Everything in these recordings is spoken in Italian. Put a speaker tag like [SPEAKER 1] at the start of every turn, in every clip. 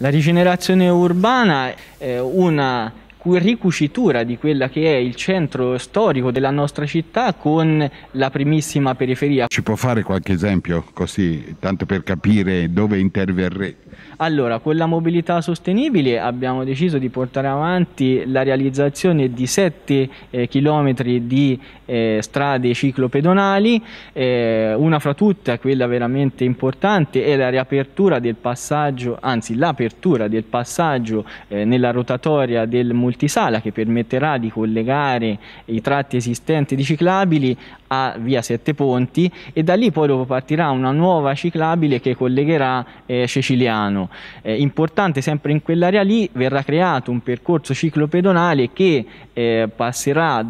[SPEAKER 1] La rigenerazione urbana è una ricucitura di quella che è il centro storico della nostra città con la primissima periferia. Ci può fare qualche esempio così, tanto per capire dove interverrete? Allora, con la mobilità sostenibile abbiamo deciso di portare avanti la realizzazione di 7 eh, km di eh, strade ciclopedonali, eh, una fra tutte, quella veramente importante, è la riapertura del passaggio, anzi l'apertura del passaggio eh, nella rotatoria del multi multisala che permetterà di collegare i tratti esistenti di ciclabili a via Sette Ponti e da lì poi dopo partirà una nuova ciclabile che collegherà eh, Ceciliano. Eh, importante sempre in quell'area lì verrà creato un percorso ciclopedonale che eh, passerà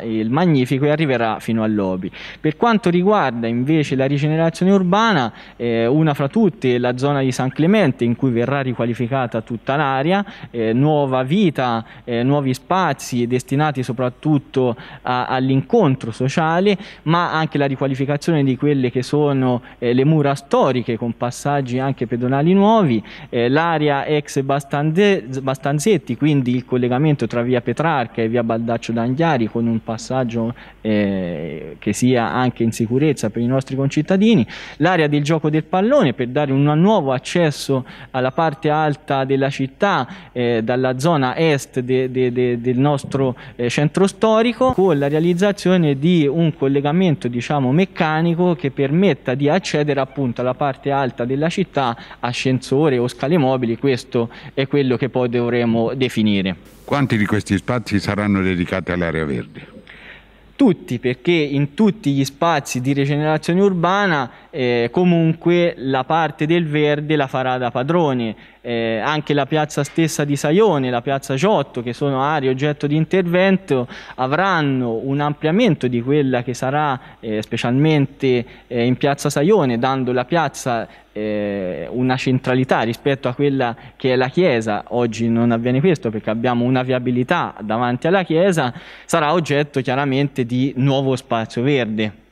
[SPEAKER 1] eh, il Magnifico e arriverà fino all'Obi. Per quanto riguarda invece la rigenerazione urbana, eh, una fra tutte la zona di San Clemente in cui verrà riqualificata tutta l'area, eh, nuova vita nuovi spazi destinati soprattutto a, all'incontro sociale, ma anche la riqualificazione di quelle che sono eh, le mura storiche con passaggi anche pedonali nuovi, eh, l'area ex Bastanzetti, quindi il collegamento tra via Petrarca e via Baldaccio d'Anghiari con un passaggio eh, che sia anche in sicurezza per i nostri concittadini, l'area del gioco del pallone per dare un nuovo accesso alla parte alta della città, eh, dalla zona est del de, de, del nostro eh, centro storico con la realizzazione di un collegamento diciamo, meccanico che permetta di accedere appunto alla parte alta della città, ascensore o scale mobili, questo è quello che poi dovremo definire.
[SPEAKER 2] Quanti di questi spazi saranno dedicati all'area verde?
[SPEAKER 1] Tutti, perché in tutti gli spazi di rigenerazione urbana eh, comunque la parte del verde la farà da padrone, eh, anche la piazza stessa di Saione, la piazza Giotto, che sono aree oggetto di intervento, avranno un ampliamento di quella che sarà eh, specialmente eh, in piazza Saione, dando la piazza eh, una centralità rispetto a quella che è la chiesa, oggi non avviene questo perché abbiamo una viabilità davanti alla chiesa, sarà oggetto chiaramente di nuovo spazio verde.